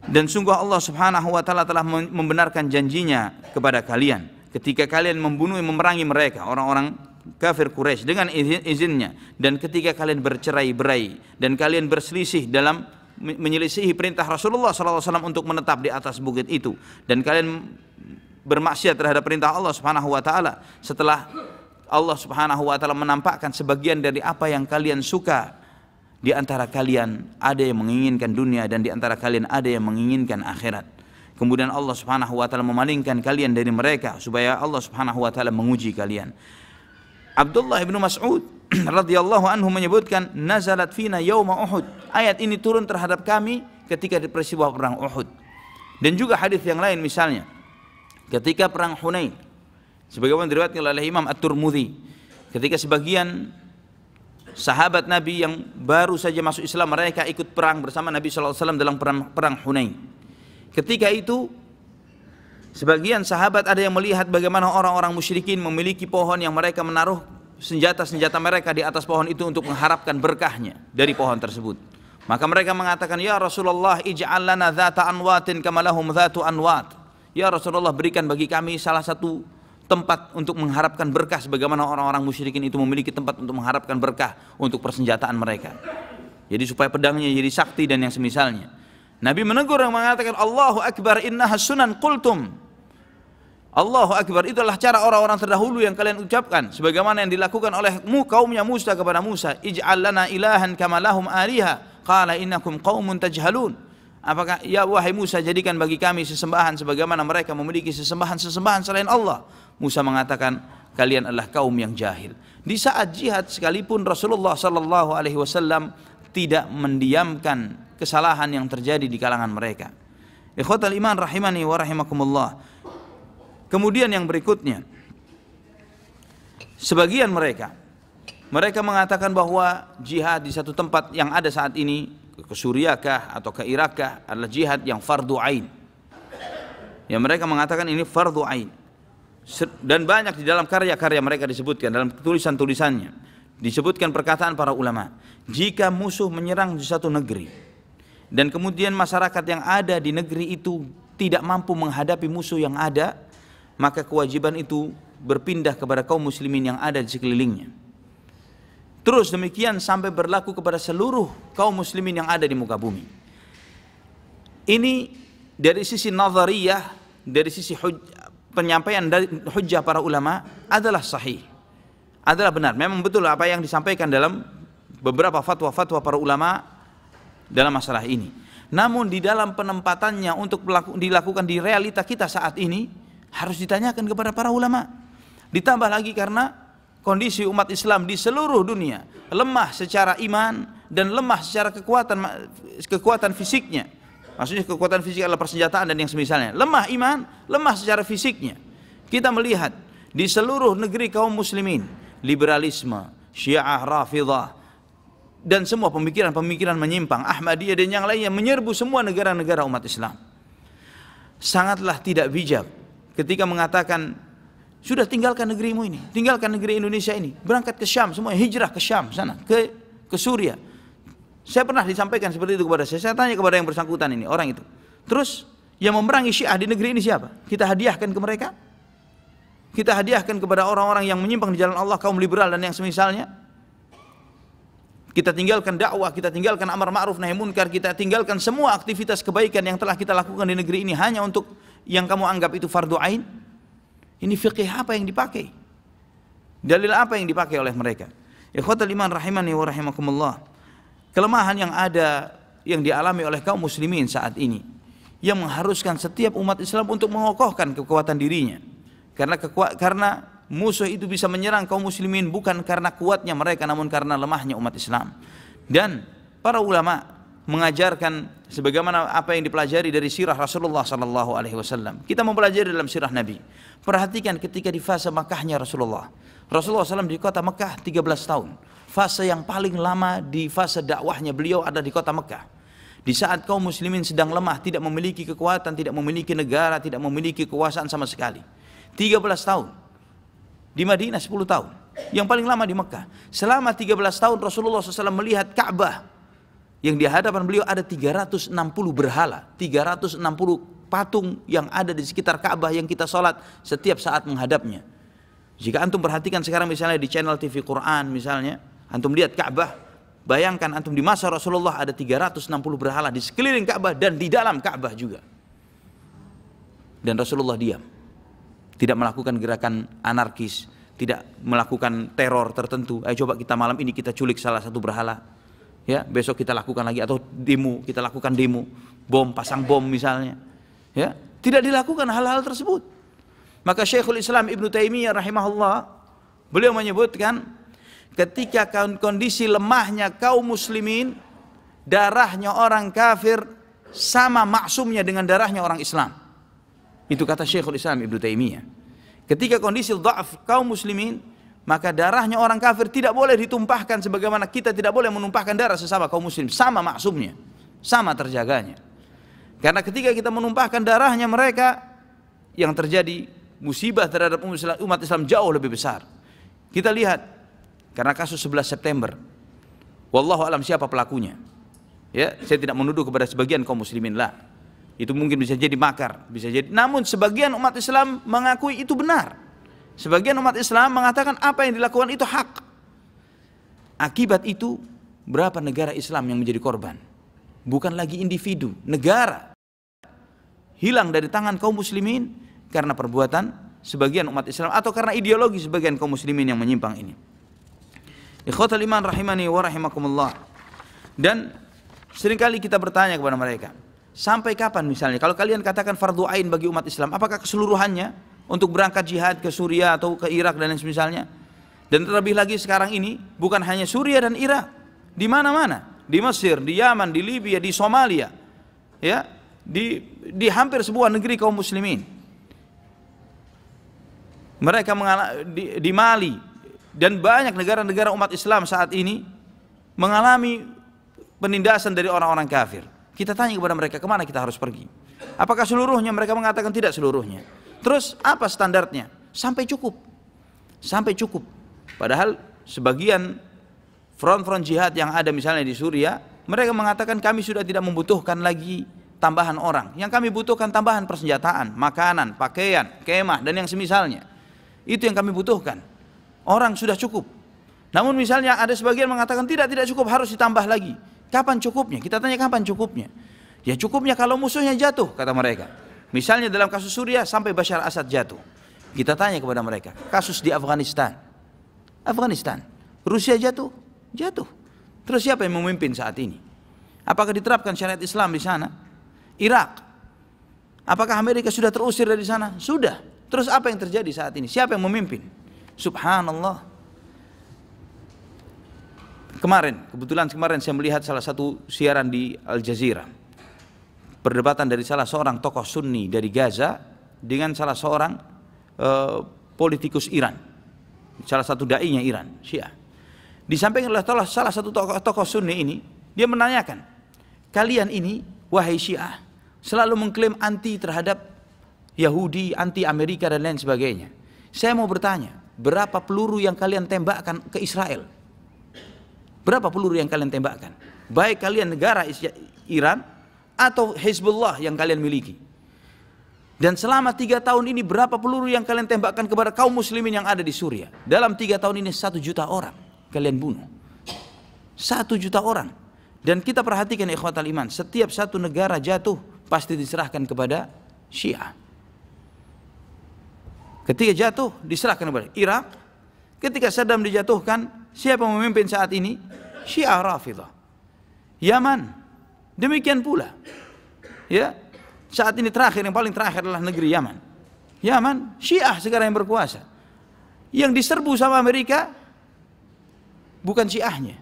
Dan sungguh Allah subhanahu wa ta'ala telah membenarkan janjinya kepada kalian Ketika kalian membunuh memerangi mereka Orang-orang kafir Quraisy dengan izin izinnya dan ketika kalian bercerai-berai dan kalian berselisih dalam menyelisihi perintah Rasulullah SAW untuk menetap di atas bukit itu dan kalian bermaksiat terhadap perintah Allah Subhanahu wa taala setelah Allah Subhanahu wa taala menampakkan sebagian dari apa yang kalian suka di antara kalian ada yang menginginkan dunia dan di antara kalian ada yang menginginkan akhirat. Kemudian Allah Subhanahu wa taala memalingkan kalian dari mereka supaya Allah Subhanahu wa taala menguji kalian. Abdullah ibnu Mas'ud [CLEARS THROAT] radhiyallahu anhu menyebutkan nazalat fina yauma Uhud. Ayat ini turun terhadap kami ketika di peristiwa perang Uhud. Dan juga hadis yang lain misalnya ketika perang Hunain sebagaimana diriwayatkan oleh Imam At-Tirmidzi ketika sebagian sahabat Nabi yang baru saja masuk Islam mereka ikut perang bersama Nabi SAW dalam perang, perang Hunain. Ketika itu Sebagian sahabat ada yang melihat bagaimana orang-orang musyrikin memiliki pohon yang mereka menaruh senjata-senjata mereka di atas pohon itu untuk mengharapkan berkahnya dari pohon tersebut. Maka mereka mengatakan, "Ya Rasulullah, ij'al lana anwatin kamalahum lahum anwat." Ya Rasulullah, berikan bagi kami salah satu tempat untuk mengharapkan berkah sebagaimana orang-orang musyrikin itu memiliki tempat untuk mengharapkan berkah untuk persenjataan mereka. Jadi supaya pedangnya jadi sakti dan yang semisalnya. Nabi menegur yang mengatakan Allahu Akbar innaha sunan qultum Allahu Akbar itulah cara orang-orang terdahulu yang kalian ucapkan sebagaimana yang dilakukan olehmu kaumnya Musa kepada Musa ij'al lana ilahan kama lahum aliha qala innakum qaumun tajhalun apakah ya wahai Musa jadikan bagi kami sesembahan sebagaimana mereka memiliki sesembahan-sesembahan selain Allah Musa mengatakan kalian adalah kaum yang jahil di saat jihad sekalipun Rasulullah sallallahu alaihi wasallam tidak mendiamkan kesalahan yang terjadi di kalangan mereka ikhwatal iman rahimani wa rahimakumullah Kemudian yang berikutnya, sebagian mereka, mereka mengatakan bahwa jihad di satu tempat yang ada saat ini, ke Suriakah atau ke Irakah adalah jihad yang fardu ain. Ya mereka mengatakan ini fardu ain. Dan banyak di dalam karya-karya mereka disebutkan, dalam tulisan-tulisannya, disebutkan perkataan para ulama, jika musuh menyerang di satu negeri, dan kemudian masyarakat yang ada di negeri itu tidak mampu menghadapi musuh yang ada, maka kewajiban itu berpindah kepada kaum muslimin yang ada di sekelilingnya. Terus demikian sampai berlaku kepada seluruh kaum muslimin yang ada di muka bumi. Ini dari sisi nazariyah, dari sisi huj penyampaian dari hujah para ulama adalah sahih. Adalah benar. Memang betul apa yang disampaikan dalam beberapa fatwa-fatwa para ulama dalam masalah ini. Namun di dalam penempatannya untuk dilakukan di realita kita saat ini harus ditanyakan kepada para ulama. Ditambah lagi karena kondisi umat Islam di seluruh dunia lemah secara iman dan lemah secara kekuatan kekuatan fisiknya. Maksudnya kekuatan fisik adalah persenjataan dan yang semisalnya. Lemah iman, lemah secara fisiknya. Kita melihat di seluruh negeri kaum muslimin liberalisme, Syiah, Rafidah dan semua pemikiran-pemikiran menyimpang Ahmadiyah dan yang lainnya menyerbu semua negara-negara umat Islam. Sangatlah tidak bijak ketika mengatakan sudah tinggalkan negerimu ini, tinggalkan negeri Indonesia ini, berangkat ke Syam, semua hijrah ke Syam sana, ke ke Suriah. Saya pernah disampaikan seperti itu kepada saya. Saya tanya kepada yang bersangkutan ini, orang itu. Terus yang memerangi Syiah di negeri ini siapa? Kita hadiahkan ke mereka? Kita hadiahkan kepada orang-orang yang menyimpang di jalan Allah, kaum liberal dan yang semisalnya? Kita tinggalkan dakwah, kita tinggalkan amar ma'ruf nahi munkar, kita tinggalkan semua aktivitas kebaikan yang telah kita lakukan di negeri ini hanya untuk yang kamu anggap itu fardu ain? Ini fikih apa yang dipakai? Dalil apa yang dipakai oleh mereka? Ikhwatul iman rahimani wa rahimakumullah. Kelemahan yang ada yang dialami oleh kaum muslimin saat ini yang mengharuskan setiap umat Islam untuk mengokohkan kekuatan dirinya. Karena kekuat karena musuh itu bisa menyerang kaum muslimin bukan karena kuatnya mereka namun karena lemahnya umat Islam. Dan para ulama mengajarkan sebagaimana apa yang dipelajari dari sirah Rasulullah sallallahu alaihi wasallam. Kita mempelajari dalam sirah Nabi. Perhatikan ketika di fase Makkahnya Rasulullah. Rasulullah SAW di kota Mekah 13 tahun. Fase yang paling lama di fase dakwahnya beliau ada di kota Mekah. Di saat kaum muslimin sedang lemah, tidak memiliki kekuatan, tidak memiliki negara, tidak memiliki kekuasaan sama sekali. 13 tahun. Di Madinah 10 tahun. Yang paling lama di Mekah. Selama 13 tahun Rasulullah SAW melihat Ka'bah yang di hadapan beliau ada 360 berhala, 360 patung yang ada di sekitar Ka'bah yang kita sholat setiap saat menghadapnya. Jika antum perhatikan sekarang misalnya di channel TV Quran misalnya, antum lihat Ka'bah, bayangkan antum di masa Rasulullah ada 360 berhala di sekeliling Ka'bah dan di dalam Ka'bah juga. Dan Rasulullah diam. Tidak melakukan gerakan anarkis, tidak melakukan teror tertentu. Ayo coba kita malam ini kita culik salah satu berhala ya besok kita lakukan lagi atau demo kita lakukan demo bom pasang bom misalnya ya tidak dilakukan hal-hal tersebut maka Syekhul Islam Ibnu Taimiyah rahimahullah beliau menyebutkan ketika kondisi lemahnya kaum muslimin darahnya orang kafir sama maksumnya dengan darahnya orang Islam itu kata Syekhul Islam Ibnu Taimiyah ketika kondisi dhaaf kaum muslimin maka darahnya orang kafir tidak boleh ditumpahkan sebagaimana kita tidak boleh menumpahkan darah sesama kaum muslim sama maksumnya sama terjaganya karena ketika kita menumpahkan darahnya mereka yang terjadi musibah terhadap umat Islam jauh lebih besar kita lihat karena kasus 11 September wallahu alam siapa pelakunya ya saya tidak menuduh kepada sebagian kaum muslimin lah itu mungkin bisa jadi makar bisa jadi namun sebagian umat Islam mengakui itu benar Sebagian umat Islam mengatakan apa yang dilakukan itu hak. Akibat itu berapa negara Islam yang menjadi korban? Bukan lagi individu, negara. Hilang dari tangan kaum muslimin karena perbuatan sebagian umat Islam atau karena ideologi sebagian kaum muslimin yang menyimpang ini. Ikhwatul iman rahimani wa rahimakumullah. Dan seringkali kita bertanya kepada mereka, sampai kapan misalnya kalau kalian katakan fardu ain bagi umat Islam, apakah keseluruhannya? untuk berangkat jihad ke Suriah atau ke Irak dan lain semisalnya. Dan terlebih lagi sekarang ini bukan hanya Suriah dan Irak, di mana-mana, di Mesir, di Yaman, di Libya, di Somalia, ya, di di hampir sebuah negeri kaum muslimin. Mereka mengalami di, di Mali dan banyak negara-negara umat Islam saat ini mengalami penindasan dari orang-orang kafir. Kita tanya kepada mereka kemana kita harus pergi. Apakah seluruhnya? Mereka mengatakan tidak seluruhnya. Terus apa standarnya? Sampai cukup. Sampai cukup. Padahal sebagian front-front jihad yang ada misalnya di Suriah, mereka mengatakan kami sudah tidak membutuhkan lagi tambahan orang. Yang kami butuhkan tambahan persenjataan, makanan, pakaian, kemah dan yang semisalnya. Itu yang kami butuhkan. Orang sudah cukup. Namun misalnya ada sebagian mengatakan tidak tidak cukup harus ditambah lagi. Kapan cukupnya? Kita tanya kapan cukupnya? Ya cukupnya kalau musuhnya jatuh kata mereka. Misalnya dalam kasus Suriah sampai Bashar Assad jatuh. Kita tanya kepada mereka, kasus di Afghanistan. Afghanistan, Rusia jatuh, jatuh. Terus siapa yang memimpin saat ini? Apakah diterapkan syariat Islam di sana? Irak. Apakah Amerika sudah terusir dari sana? Sudah. Terus apa yang terjadi saat ini? Siapa yang memimpin? Subhanallah. Kemarin, kebetulan kemarin saya melihat salah satu siaran di Al Jazeera perdebatan dari salah seorang tokoh Sunni dari Gaza dengan salah seorang e, politikus Iran, salah satu dai-nya Iran, Syiah. Disampaikan oleh salah satu tokoh, tokoh Sunni ini, dia menanyakan, kalian ini, wahai Syiah, selalu mengklaim anti terhadap Yahudi, anti Amerika dan lain sebagainya. Saya mau bertanya, berapa peluru yang kalian tembakkan ke Israel? Berapa peluru yang kalian tembakkan? Baik kalian negara Iran atau Hezbollah yang kalian miliki. Dan selama tiga tahun ini berapa peluru yang kalian tembakkan kepada kaum muslimin yang ada di Suriah? Dalam tiga tahun ini satu juta orang kalian bunuh. Satu juta orang. Dan kita perhatikan ikhwat iman, setiap satu negara jatuh pasti diserahkan kepada Syiah. Ketika jatuh diserahkan kepada Irak, ketika Saddam dijatuhkan, siapa memimpin saat ini? Syiah Rafidah. Yaman Demikian pula ya saat ini terakhir yang paling terakhir adalah negeri Yaman. Yaman Syiah sekarang yang berkuasa. Yang diserbu sama Amerika bukan Syiahnya.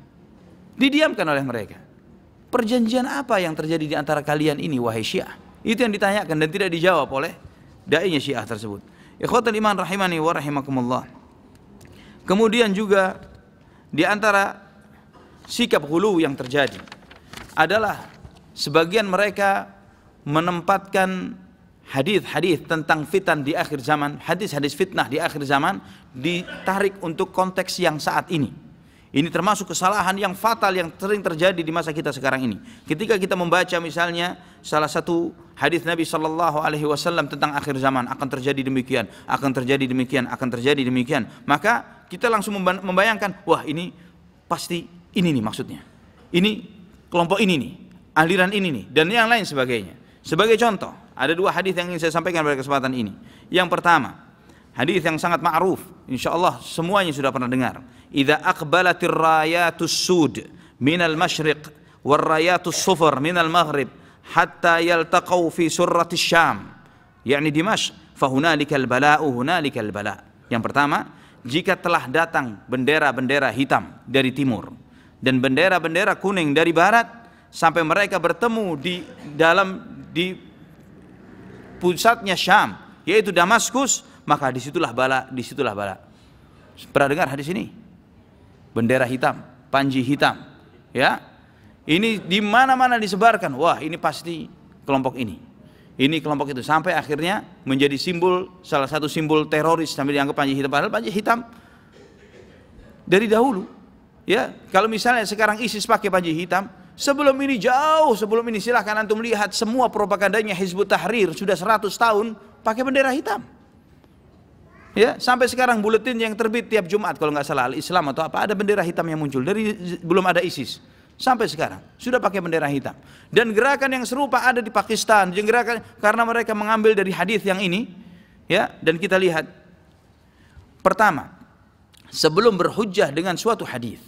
Didiamkan oleh mereka. Perjanjian apa yang terjadi di antara kalian ini wahai Syiah? Itu yang ditanyakan dan tidak dijawab oleh dai-nya Syiah tersebut. Ikhwatul iman rahimani wa rahimakumullah. Kemudian juga di antara sikap hulu yang terjadi adalah Sebagian mereka menempatkan hadis-hadis tentang fitan di akhir zaman, hadis-hadis fitnah di akhir zaman ditarik untuk konteks yang saat ini. Ini termasuk kesalahan yang fatal yang sering terjadi di masa kita sekarang ini. Ketika kita membaca misalnya salah satu hadis Nabi Shallallahu Alaihi Wasallam tentang akhir zaman akan terjadi demikian, akan terjadi demikian, akan terjadi demikian, maka kita langsung membayangkan, wah ini pasti ini nih maksudnya, ini kelompok ini nih, aliran ini nih dan yang lain sebagainya. Sebagai contoh, ada dua hadis yang ingin saya sampaikan pada kesempatan ini. Yang pertama, hadis yang sangat ma'ruf, insyaallah semuanya sudah pernah dengar. Idza aqbalatir rayatus sud minal masyriq war rayatus sufar minal maghrib hatta yaltaqau fi surrati syam, yakni Dimash, fahunalikal bala'u hunalikal bala'. Yang pertama, jika telah datang bendera-bendera hitam dari timur dan bendera-bendera kuning dari barat, sampai mereka bertemu di dalam di pusatnya Syam yaitu Damaskus maka disitulah bala disitulah bala pernah dengar hadis ini bendera hitam panji hitam ya ini di mana-mana disebarkan wah ini pasti kelompok ini ini kelompok itu sampai akhirnya menjadi simbol salah satu simbol teroris sampai dianggap panji hitam padahal panji hitam dari dahulu ya kalau misalnya sekarang ISIS pakai panji hitam Sebelum ini jauh, sebelum ini silahkan antum lihat semua propagandanya Hizbut Tahrir sudah 100 tahun pakai bendera hitam. Ya, sampai sekarang buletin yang terbit tiap Jumat kalau nggak salah islam atau apa ada bendera hitam yang muncul dari belum ada ISIS sampai sekarang sudah pakai bendera hitam dan gerakan yang serupa ada di Pakistan gerakan karena mereka mengambil dari hadis yang ini ya dan kita lihat pertama sebelum berhujjah dengan suatu hadis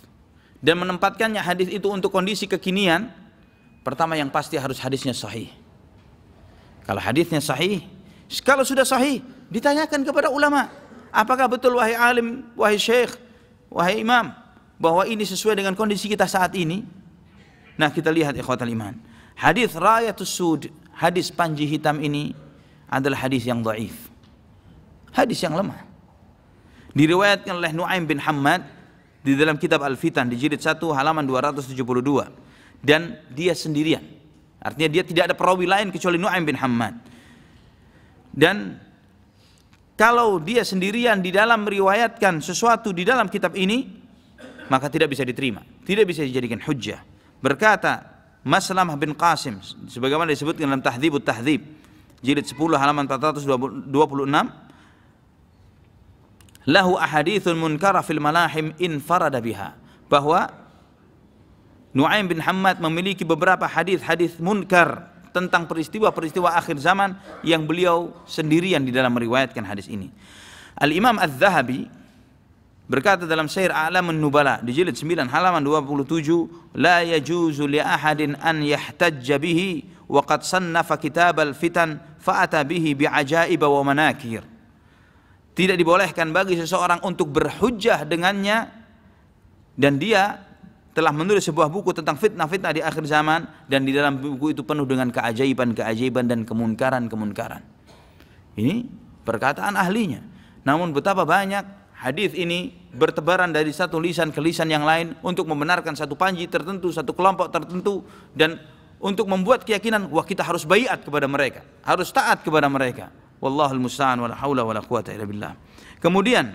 dan menempatkannya hadis itu untuk kondisi kekinian, pertama yang pasti harus hadisnya sahih. Kalau hadisnya sahih, kalau sudah sahih, ditanyakan kepada ulama, apakah betul wahai alim, wahai syekh, wahai imam, bahwa ini sesuai dengan kondisi kita saat ini? Nah, kita lihat ikhwatal iman. Hadis rayatus sud, hadis panji hitam ini adalah hadis yang dhaif. Hadis yang lemah. Diriwayatkan oleh Nuaim bin Hammad di dalam kitab Al-Fitan di jilid 1 halaman 272 dan dia sendirian. Artinya dia tidak ada perawi lain kecuali Nu'aim bin Hammad. Dan kalau dia sendirian di dalam meriwayatkan sesuatu di dalam kitab ini maka tidak bisa diterima, tidak bisa dijadikan hujjah. Berkata Maslamah bin Qasim sebagaimana disebutkan dalam Tahdzibut Tahdzib jilid 10 halaman 426 lahu ahadithun munkara fil malahim in farada biha bahwa Nuaim bin Hamad memiliki beberapa hadis-hadis munkar tentang peristiwa-peristiwa akhir zaman yang beliau sendirian di dalam meriwayatkan hadis ini. Al-Imam Az-Zahabi berkata dalam Syair A'lamun Nubala di jilid 9 halaman 27, la yajuzu li ahadin an yahtajja bihi wa qad sannafa al fitan fa'ata bihi bi'ajaiba wa manakir tidak dibolehkan bagi seseorang untuk berhujjah dengannya dan dia telah menulis sebuah buku tentang fitnah-fitnah di akhir zaman dan di dalam buku itu penuh dengan keajaiban-keajaiban dan kemunkaran-kemunkaran. Ini perkataan ahlinya. Namun betapa banyak hadis ini bertebaran dari satu lisan ke lisan yang lain untuk membenarkan satu panji tertentu, satu kelompok tertentu dan untuk membuat keyakinan wah kita harus bayat kepada mereka, harus taat kepada mereka. Wallahu musta'an wala haula wala quwata illa billah. Kemudian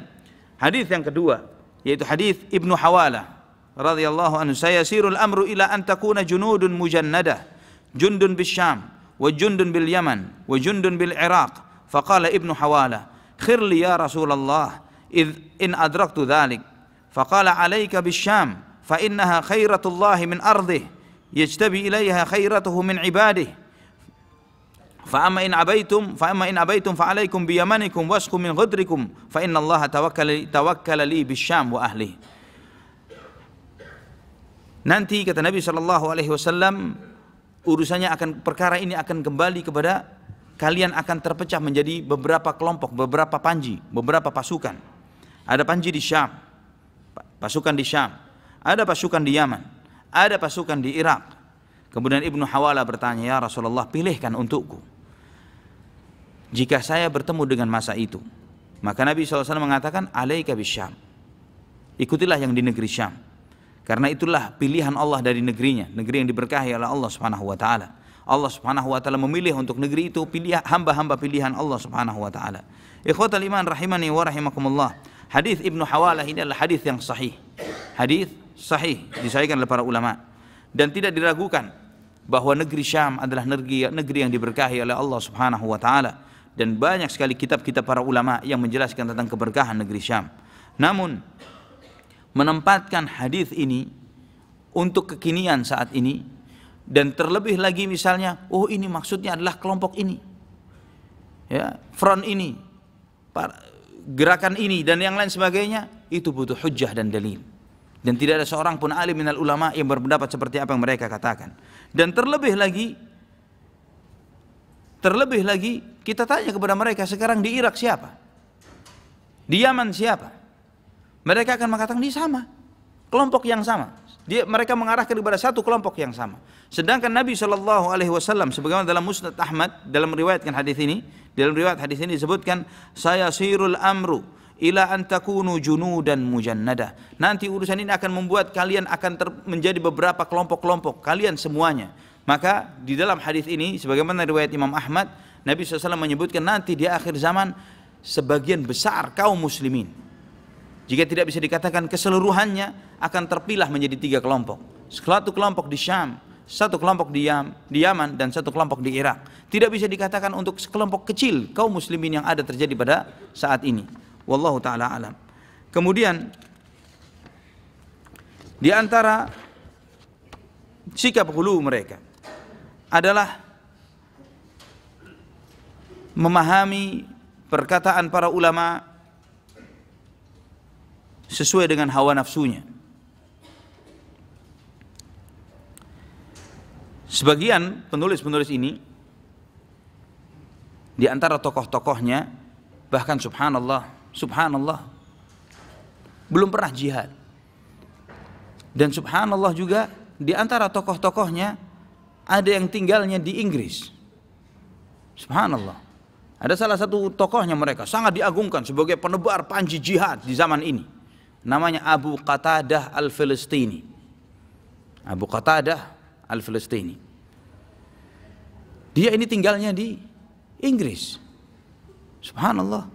hadis yang kedua yaitu hadis Ibnu Hawalah radhiyallahu anhu sayasirul amru ila an takuna junudun mujannada jundun bisyam wa jundun bil yaman wa jundun bil iraq faqala ibnu hawala khir li ya rasulullah id in adraktu dhalik faqala alayka bisyam fa innaha khairatullahi min ardih yajtabi ilayha khairatuhu min ibadihi فأما إن أبيتم فأما إن أبيتم فعليكم بيمنكم واسقوا من غدركم فإن الله توكل توكل لي بالشام وأهله Nanti kata Nabi Shallallahu Alaihi Wasallam urusannya akan perkara ini akan kembali kepada kalian akan terpecah menjadi beberapa kelompok, beberapa panji, beberapa pasukan. Ada panji di Syam, pasukan di Syam, ada pasukan di Yaman, ada pasukan di Irak. Kemudian Ibnu Hawala bertanya, "Ya Rasulullah, pilihkan untukku." jika saya bertemu dengan masa itu. Maka Nabi SAW mengatakan, alaika bisyam. Ikutilah yang di negeri Syam. Karena itulah pilihan Allah dari negerinya, negeri yang diberkahi oleh Allah Subhanahu wa taala. Allah Subhanahu wa taala memilih untuk negeri itu pilihan hamba-hamba pilihan Allah Subhanahu wa taala. Ikhwatal iman rahimani wa rahimakumullah. Hadis Ibnu Hawalah ini adalah hadis yang sahih. Hadis sahih disahihkan oleh para ulama dan tidak diragukan bahwa negeri Syam adalah negeri negeri yang diberkahi oleh Allah Subhanahu wa taala dan banyak sekali kitab-kitab para ulama yang menjelaskan tentang keberkahan negeri Syam. Namun menempatkan hadis ini untuk kekinian saat ini dan terlebih lagi misalnya oh ini maksudnya adalah kelompok ini ya front ini gerakan ini dan yang lain sebagainya itu butuh hujah dan dalil dan tidak ada seorang pun alim minal ulama yang berpendapat seperti apa yang mereka katakan dan terlebih lagi terlebih lagi kita tanya kepada mereka sekarang di Irak siapa? Di Yaman siapa? Mereka akan mengatakan di sama. Kelompok yang sama. Dia, mereka mengarahkan kepada satu kelompok yang sama. Sedangkan Nabi Shallallahu Alaihi Wasallam sebagaimana dalam Musnad Ahmad dalam riwayatkan hadis ini, dalam riwayat hadis ini disebutkan saya sirul amru ila antakunu junu junudan mujannada. Nanti urusan ini akan membuat kalian akan ter, menjadi beberapa kelompok-kelompok kalian semuanya. Maka di dalam hadis ini sebagaimana riwayat Imam Ahmad Nabi SAW menyebutkan nanti di akhir zaman sebagian besar kaum muslimin jika tidak bisa dikatakan keseluruhannya akan terpilah menjadi tiga kelompok satu kelompok di Syam satu kelompok di, Yam, di Yaman dan satu kelompok di Irak tidak bisa dikatakan untuk sekelompok kecil kaum muslimin yang ada terjadi pada saat ini wallahu taala alam kemudian di antara sikap hulu mereka adalah memahami perkataan para ulama sesuai dengan hawa nafsunya. Sebagian penulis-penulis ini di antara tokoh-tokohnya bahkan subhanallah, subhanallah belum pernah jihad. Dan subhanallah juga di antara tokoh-tokohnya ada yang tinggalnya di Inggris. Subhanallah. Ada salah satu tokohnya mereka sangat diagungkan sebagai penebar panji jihad di zaman ini. Namanya Abu Qatadah Al-Filistini. Abu Qatadah Al-Filistini. Dia ini tinggalnya di Inggris. Subhanallah.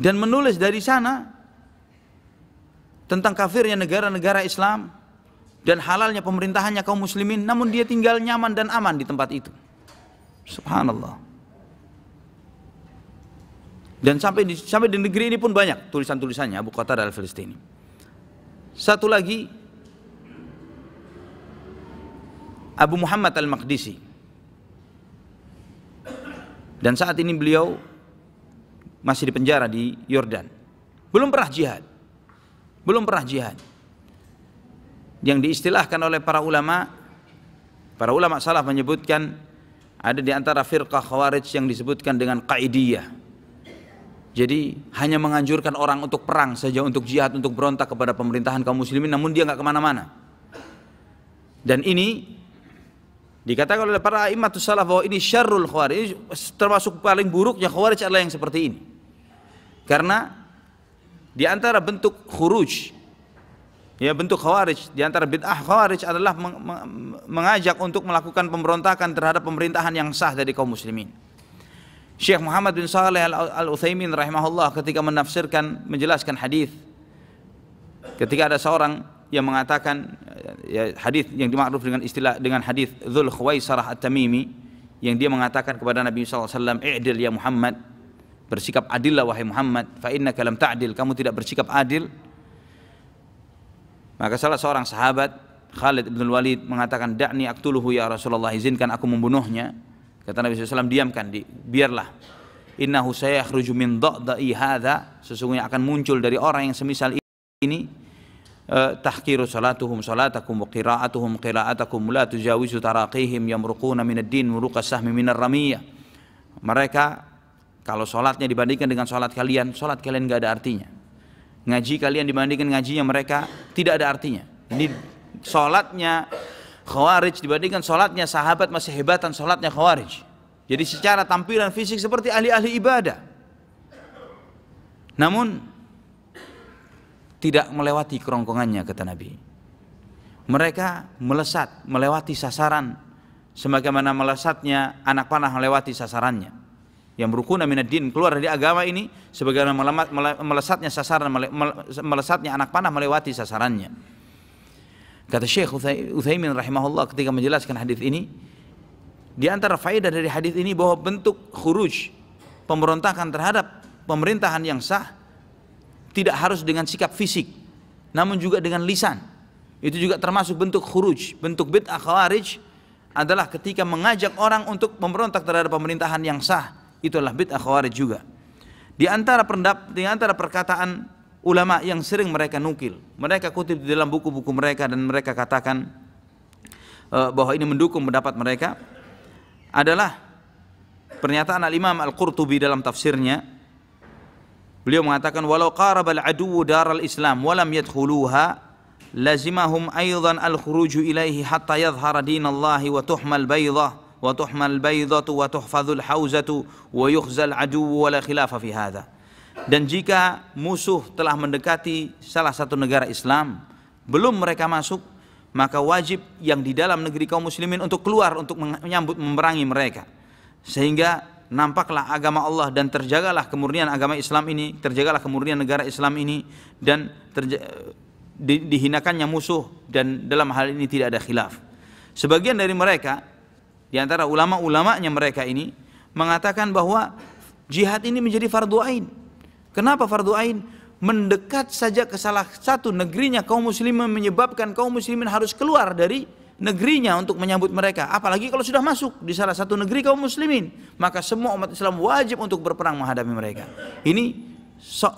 Dan menulis dari sana tentang kafirnya negara-negara Islam dan halalnya pemerintahannya kaum muslimin namun dia tinggal nyaman dan aman di tempat itu. Subhanallah. Dan sampai di, sampai di negeri ini pun banyak tulisan-tulisannya Abu Qatada al-Filistini. Satu lagi Abu Muhammad al-Maqdisi. Dan saat ini beliau masih di penjara di Yordan. Belum pernah jihad. Belum pernah jihad. Yang diistilahkan oleh para ulama para ulama salah menyebutkan ada di antara firqah khawarij yang disebutkan dengan qaidiyah jadi hanya menganjurkan orang untuk perang saja, untuk jihad, untuk berontak kepada pemerintahan kaum muslimin, namun dia nggak kemana-mana. Dan ini dikatakan oleh para imam salaf bahwa ini syarrul khawarij, termasuk paling buruknya khawarij adalah yang seperti ini. Karena di antara bentuk khuruj, ya bentuk khawarij, di antara bid'ah khawarij adalah mengajak untuk melakukan pemberontakan terhadap pemerintahan yang sah dari kaum muslimin. Syekh Muhammad bin Saleh al uthaymin rahimahullah ketika menafsirkan menjelaskan hadis ketika ada seorang yang mengatakan ya, hadis yang dimakruf dengan istilah dengan hadis Dzul Khuwaisarah At-Tamimi yang dia mengatakan kepada Nabi SAW alaihi wasallam i'dil ya Muhammad bersikap adil lah wahai Muhammad fa innaka lam ta'dil kamu tidak bersikap adil maka salah seorang sahabat Khalid bin Walid mengatakan dakni aktuluhu ya Rasulullah izinkan aku membunuhnya Kata Nabi SAW, diamkan, di, biarlah. inna sayakhruju min da'i hadha, sesungguhnya akan muncul dari orang yang semisal ini, eh, tahkiru salatuhum salatakum wa qira'atuhum qira'atakum la tujawizu taraqihim yamruquna minad din muruqa sahmi minar ramiyah. Mereka kalau sholatnya dibandingkan dengan sholat kalian, sholat kalian nggak ada artinya. Ngaji kalian dibandingkan ngajinya mereka tidak ada artinya. Ini sholatnya Khawarij dibandingkan sholatnya sahabat masih hebatan sholatnya Khawarij. Jadi secara tampilan fisik seperti ahli-ahli ibadah. Namun tidak melewati kerongkongannya kata Nabi. Mereka melesat, melewati sasaran sebagaimana melesatnya anak panah melewati sasarannya. Yang berukuna minad-din keluar dari agama ini sebagaimana melesatnya sasaran melesatnya anak panah melewati sasarannya. Kata Syekh Uthaymin rahimahullah ketika menjelaskan hadis ini, di antara faedah dari hadis ini bahwa bentuk khuruj pemberontakan terhadap pemerintahan yang sah tidak harus dengan sikap fisik, namun juga dengan lisan. Itu juga termasuk bentuk khuruj, bentuk bid'ah khawarij adalah ketika mengajak orang untuk memberontak terhadap pemerintahan yang sah, itulah bid'ah khawarij juga. Di antara pendap, di antara perkataan ulama yang sering mereka nukil. Mereka kutip di dalam buku-buku mereka dan mereka katakan eh, bahwa ini mendukung pendapat mereka adalah pernyataan al-Imam Al-Qurtubi dalam tafsirnya. Beliau mengatakan walau qarabal aduwu daral Islam walam yadkhuluha lazimahum aidan al-khuruju ilaihi hatta yadhhara dinallahi wa tuhmal bayda wa tuhmal baydatu wa tuhfazul hauzatu wa yukhzal aduwu wa la khilafa fi hadha. Dan jika musuh telah mendekati salah satu negara Islam, belum mereka masuk, maka wajib yang di dalam negeri kaum muslimin untuk keluar untuk menyambut memerangi mereka. Sehingga nampaklah agama Allah dan terjagalah kemurnian agama Islam ini, terjagalah kemurnian negara Islam ini dan terja- di, dihinakannya musuh dan dalam hal ini tidak ada khilaf. Sebagian dari mereka di antara ulama-ulamanya mereka ini mengatakan bahwa jihad ini menjadi fardu ain. Kenapa fardu ain? Mendekat saja ke salah satu negerinya kaum muslimin menyebabkan kaum muslimin harus keluar dari negerinya untuk menyambut mereka. Apalagi kalau sudah masuk di salah satu negeri kaum muslimin, maka semua umat Islam wajib untuk berperang menghadapi mereka. Ini sok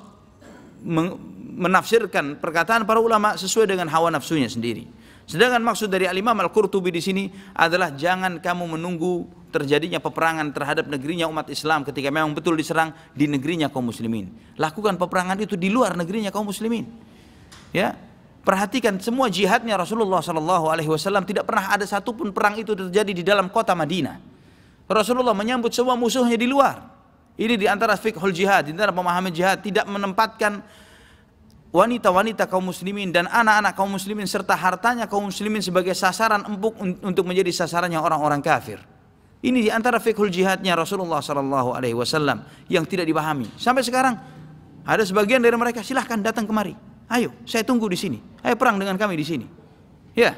menafsirkan perkataan para ulama sesuai dengan hawa nafsunya sendiri. Sedangkan maksud dari Al-Imam Al-Qurtubi di sini adalah jangan kamu menunggu terjadinya peperangan terhadap negerinya umat Islam ketika memang betul diserang di negerinya kaum muslimin. Lakukan peperangan itu di luar negerinya kaum muslimin. Ya. Perhatikan semua jihadnya Rasulullah Shallallahu alaihi wasallam tidak pernah ada satupun perang itu terjadi di dalam kota Madinah. Rasulullah menyambut semua musuhnya di luar. Ini di antara fikhul jihad, di antara pemahaman jihad tidak menempatkan wanita-wanita kaum muslimin dan anak-anak kaum muslimin serta hartanya kaum muslimin sebagai sasaran empuk untuk menjadi sasarannya orang-orang kafir. Ini di antara fikhul jihadnya Rasulullah Sallallahu Alaihi Wasallam yang tidak dipahami sampai sekarang. Ada sebagian dari mereka silahkan datang kemari. Ayo, saya tunggu di sini. Ayo perang dengan kami di sini. Ya,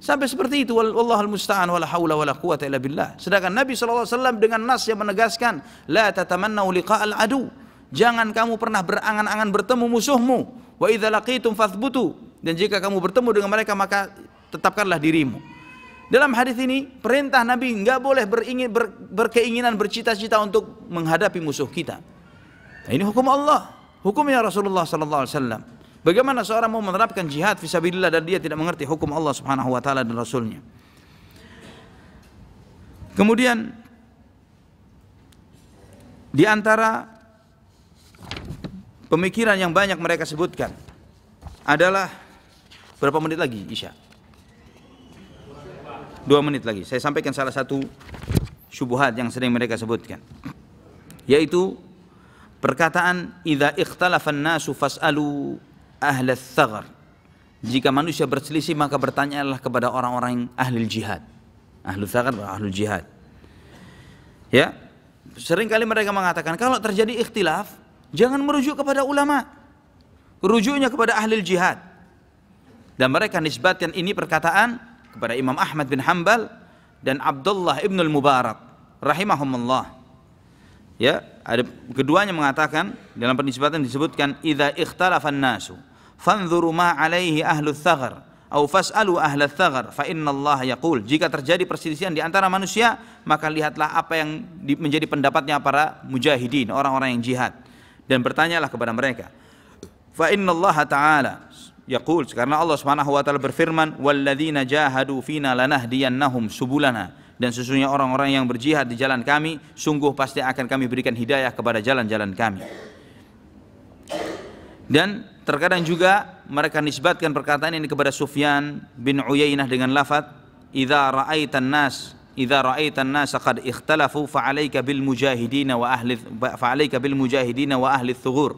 sampai seperti itu wallahul musta'an wala haula wala quwata illa billah. Sedangkan Nabi sallallahu alaihi wasallam dengan nas yang menegaskan la tatamannau liqa'al adu. Jangan kamu pernah berangan-angan bertemu musuhmu. Wa idza fathbutu. Dan jika kamu bertemu dengan mereka maka tetapkanlah dirimu. Dalam hadis ini perintah Nabi nggak boleh beringin, berkeinginan bercita-cita untuk menghadapi musuh kita. Nah, ini hukum Allah, hukumnya Rasulullah Sallallahu Alaihi Wasallam. Bagaimana seorang mau menerapkan jihad fisabilillah dan dia tidak mengerti hukum Allah Subhanahu Wa Taala dan Rasulnya. Kemudian di antara pemikiran yang banyak mereka sebutkan adalah berapa menit lagi Isya? Dua menit lagi. Saya sampaikan salah satu syubuhat yang sering mereka sebutkan. Yaitu perkataan idza ikhtalafan nasu fas'alu ahla thagar. Jika manusia berselisih maka bertanyalah kepada orang-orang yang ahli jihad. Ahlu tsaghar ahli jihad. Ya. Seringkali mereka mengatakan kalau terjadi ikhtilaf Jangan merujuk kepada ulama. Rujuknya kepada ahli jihad. Dan mereka nisbatkan ini perkataan kepada Imam Ahmad bin Hambal dan Abdullah ibn al-Mubarak rahimahumullah. Ya, ada keduanya mengatakan dalam penisbatan disebutkan idza ikhtalafan nasu fanzuru ma alaihi ahlu thagar au fas'alu ahla thagar fa inna Allah yaqul jika terjadi perselisihan di antara manusia maka lihatlah apa yang menjadi pendapatnya para mujahidin orang-orang yang jihad dan bertanyalah kepada mereka fa Allah ta'ala yaqul karena Allah Subhanahu wa taala berfirman walladzina jahadu fina lanahdiyannahum subulana dan sesungguhnya orang-orang yang berjihad di jalan kami sungguh pasti akan kami berikan hidayah kepada jalan-jalan kami dan terkadang juga mereka nisbatkan perkataan ini kepada Sufyan bin Uyainah dengan lafaz idza ra'aitan nas إذا رأيت الناس قد اختلفوا فعليك بالمجاهدين وأهل فعليك بالمجاهدين وأهل الثغور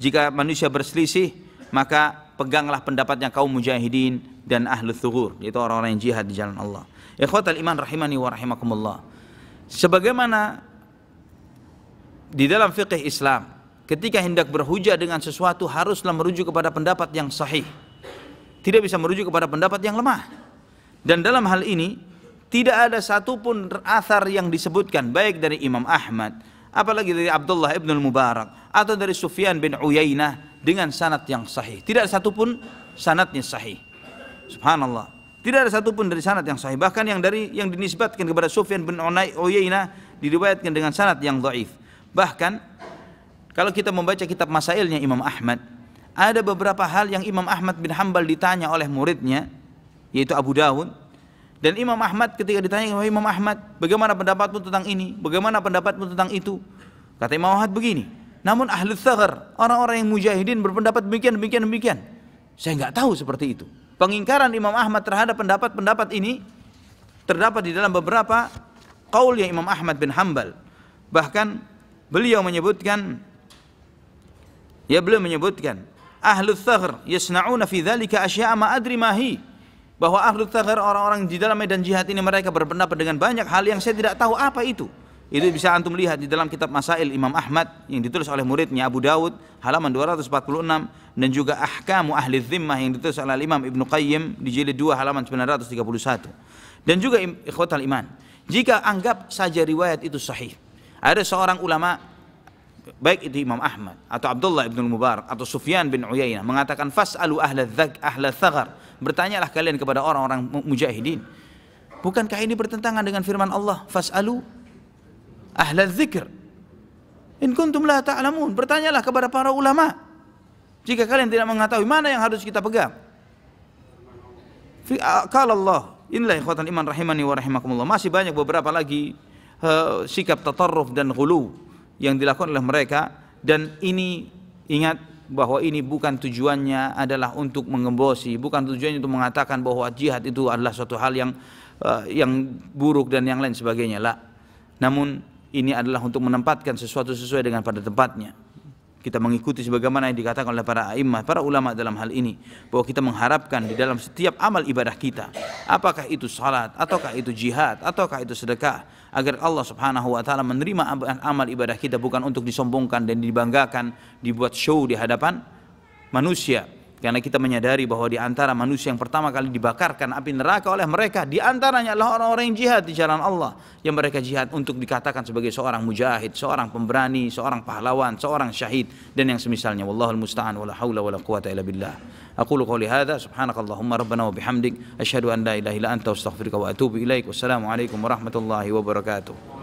jika manusia berselisih maka peganglah pendapatnya kaum mujahidin dan ahli thugur yaitu orang-orang yang jihad di jalan Allah ikhwatal iman rahimani wa rahimakumullah sebagaimana di dalam fiqh Islam ketika hendak berhujah dengan sesuatu haruslah merujuk kepada pendapat yang sahih tidak bisa merujuk kepada pendapat yang lemah dan dalam hal ini tidak ada satupun athar yang disebutkan baik dari Imam Ahmad apalagi dari Abdullah ibn Mubarak atau dari Sufyan bin Uyainah dengan sanat yang sahih tidak ada satupun sanatnya sahih subhanallah tidak ada satupun dari sanat yang sahih bahkan yang dari yang dinisbatkan kepada Sufyan bin Uyainah diriwayatkan dengan sanat yang dhaif bahkan kalau kita membaca kitab masailnya Imam Ahmad ada beberapa hal yang Imam Ahmad bin Hambal ditanya oleh muridnya yaitu Abu Dawud dan Imam Ahmad ketika ditanya Imam Ahmad, bagaimana pendapatmu tentang ini? Bagaimana pendapatmu tentang itu? Kata Imam Ahmad begini, namun ahli thagar, orang-orang yang mujahidin berpendapat demikian, demikian, demikian. Saya nggak tahu seperti itu. Pengingkaran Imam Ahmad terhadap pendapat-pendapat ini terdapat di dalam beberapa kaul yang Imam Ahmad bin Hambal. Bahkan beliau menyebutkan, ya beliau menyebutkan, ahli thagar yasna'una fi dhalika asya'a ma adri mahi bahwa ahlu tagar orang-orang di dalam medan jihad ini mereka berpendapat dengan banyak hal yang saya tidak tahu apa itu. Itu bisa antum lihat di dalam kitab Masail Imam Ahmad yang ditulis oleh muridnya Abu Dawud halaman 246 dan juga Ahkamu Ahli Zimmah yang ditulis oleh Imam Ibnu Qayyim di jilid 2 halaman 931. Dan juga Ikhwatal Iman. Jika anggap saja riwayat itu sahih. Ada seorang ulama baik itu Imam Ahmad atau Abdullah ibn Mubarak atau Sufyan bin Uyainah mengatakan fas'alu ahla dzak ahla thagar bertanyalah kalian kepada orang-orang mujahidin bukankah ini bertentangan dengan firman Allah fas'alu ahla dzikr in kuntum la ta'lamun bertanyalah kepada para ulama jika kalian tidak mengetahui mana yang harus kita pegang kalau Allah inilah ikhwatan iman rahimani wa rahimakumullah masih banyak beberapa lagi sikap tatarruf dan ghulu yang dilakukan oleh mereka dan ini ingat bahwa ini bukan tujuannya adalah untuk mengembosi, bukan tujuannya untuk mengatakan bahwa jihad itu adalah suatu hal yang uh, yang buruk dan yang lain sebagainya lah. Namun ini adalah untuk menempatkan sesuatu sesuai dengan pada tempatnya. Kita mengikuti sebagaimana yang dikatakan oleh para imam, para ulama dalam hal ini bahwa kita mengharapkan di dalam setiap amal ibadah kita, apakah itu salat ataukah itu jihad ataukah itu sedekah agar Allah Subhanahu wa taala menerima amal ibadah kita bukan untuk disombongkan dan dibanggakan, dibuat show di hadapan manusia, karena kita menyadari bahwa di antara manusia yang pertama kali dibakarkan api neraka oleh mereka, di antaranya adalah orang-orang yang jihad di jalan Allah, yang mereka jihad untuk dikatakan sebagai seorang mujahid, seorang pemberani, seorang pahlawan, seorang syahid dan yang semisalnya. Wallahul musta'an wala haula wala quwata illa billah. Aqulu qouli hadza subhanakallahumma rabbana wa bihamdik asyhadu an la ilaha illa anta astaghfiruka wa atubu ilaik. Wassalamu alaikum warahmatullahi wabarakatuh.